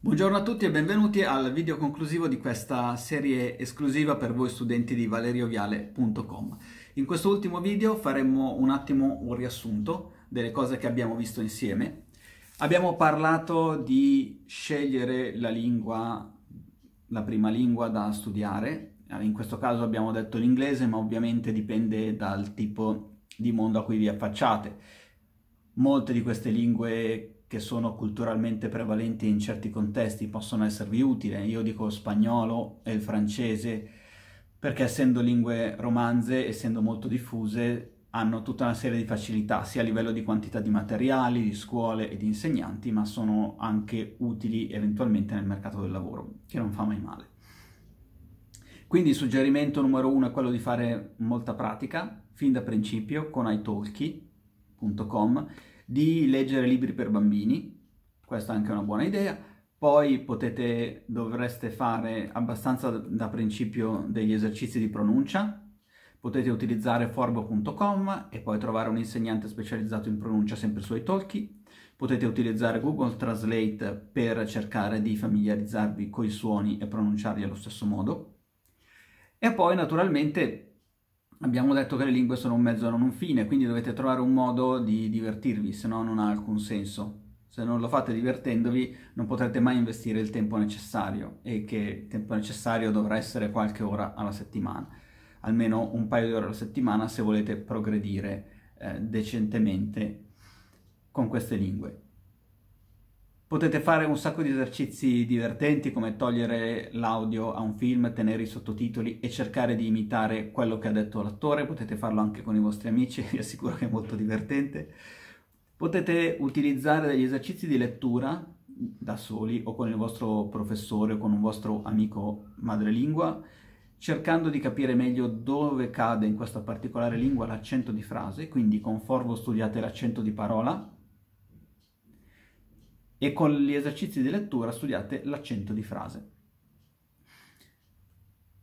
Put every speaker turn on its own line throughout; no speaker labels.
Buongiorno a tutti e benvenuti al video conclusivo di questa serie esclusiva per voi studenti di valerioviale.com. In questo ultimo video faremo un attimo un riassunto delle cose che abbiamo visto insieme. Abbiamo parlato di scegliere la lingua, la prima lingua da studiare. Eh, in questo caso abbiamo detto l'inglese, ma ovviamente dipende dal tipo di mondo a cui vi affacciate. Molte di queste lingue che sono culturalmente prevalenti in certi contesti possono esservi utili. Io dico spagnolo e il francese perché essendo lingue romanze, essendo molto diffuse, hanno tutta una serie di facilità, sia a livello di quantità di materiali, di scuole e di insegnanti, ma sono anche utili eventualmente nel mercato del lavoro, che non fa mai male. Quindi il suggerimento numero uno è quello di fare molta pratica, fin da principio, con italki.com di leggere libri per bambini, questa è anche una buona idea, poi potete, dovreste fare abbastanza da principio degli esercizi di pronuncia, potete utilizzare forbo.com e poi trovare un insegnante specializzato in pronuncia sempre sui talkie, potete utilizzare Google Translate per cercare di familiarizzarvi con i suoni e pronunciarli allo stesso modo, e poi naturalmente Abbiamo detto che le lingue sono un mezzo e non un fine, quindi dovete trovare un modo di divertirvi, se no non ha alcun senso. Se non lo fate divertendovi non potrete mai investire il tempo necessario e che il tempo necessario dovrà essere qualche ora alla settimana, almeno un paio di ore alla settimana se volete progredire eh, decentemente con queste lingue. Potete fare un sacco di esercizi divertenti come togliere l'audio a un film, tenere i sottotitoli e cercare di imitare quello che ha detto l'attore, potete farlo anche con i vostri amici, vi assicuro che è molto divertente. Potete utilizzare degli esercizi di lettura da soli o con il vostro professore o con un vostro amico madrelingua, cercando di capire meglio dove cade in questa particolare lingua l'accento di frase, quindi con Forvo studiate l'accento di parola e con gli esercizi di lettura studiate l'accento di frase.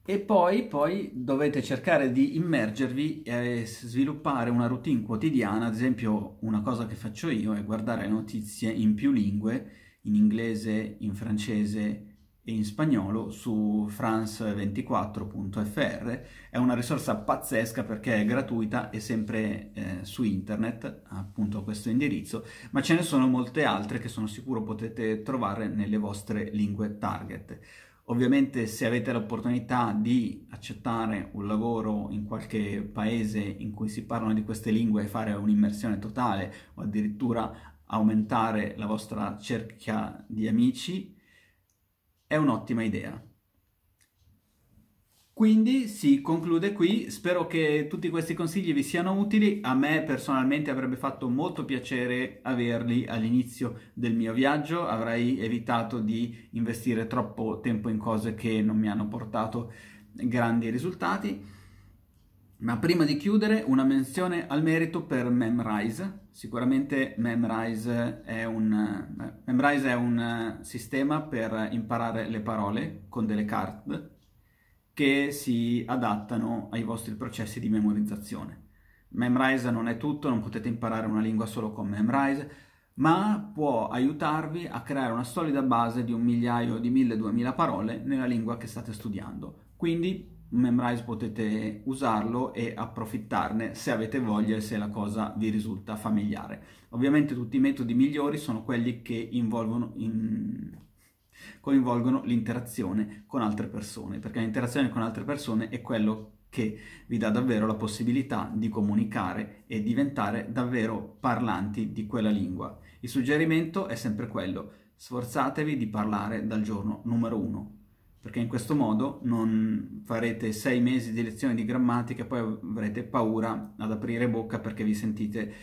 E poi, poi dovete cercare di immergervi e sviluppare una routine quotidiana, ad esempio una cosa che faccio io è guardare le notizie in più lingue, in inglese, in francese, in spagnolo su france24.fr. È una risorsa pazzesca perché è gratuita e sempre eh, su internet, appunto a questo indirizzo, ma ce ne sono molte altre che sono sicuro potete trovare nelle vostre lingue target. Ovviamente se avete l'opportunità di accettare un lavoro in qualche paese in cui si parlano di queste lingue e fare un'immersione totale o addirittura aumentare la vostra cerchia di amici, è un'ottima idea. Quindi si conclude qui, spero che tutti questi consigli vi siano utili, a me personalmente avrebbe fatto molto piacere averli all'inizio del mio viaggio, avrei evitato di investire troppo tempo in cose che non mi hanno portato grandi risultati. Ma prima di chiudere, una menzione al merito per Memrise. Sicuramente Memrise è un, Memrise è un eh, sistema per imparare le parole con delle card che si adattano ai vostri processi di memorizzazione. Memrise non è tutto, non potete imparare una lingua solo con Memrise, ma può aiutarvi a creare una solida base di un migliaio, di mille, duemila parole nella lingua che state studiando. Quindi Memrise potete usarlo e approfittarne se avete voglia e se la cosa vi risulta familiare. Ovviamente tutti i metodi migliori sono quelli che in... coinvolgono l'interazione con altre persone, perché l'interazione con altre persone è quello che vi dà davvero la possibilità di comunicare e diventare davvero parlanti di quella lingua. Il suggerimento è sempre quello, sforzatevi di parlare dal giorno numero uno, perché in questo modo non farete sei mesi di lezione di grammatica e poi avrete paura ad aprire bocca perché vi sentite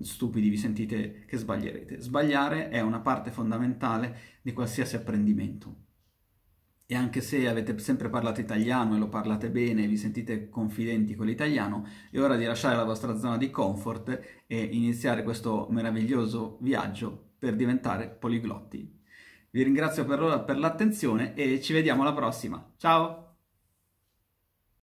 stupidi, vi sentite che sbaglierete. Sbagliare è una parte fondamentale di qualsiasi apprendimento. E anche se avete sempre parlato italiano e lo parlate bene e vi sentite confidenti con l'italiano, è ora di lasciare la vostra zona di comfort e iniziare questo meraviglioso viaggio per diventare poliglotti. Vi ringrazio per l'attenzione e ci vediamo alla prossima. Ciao!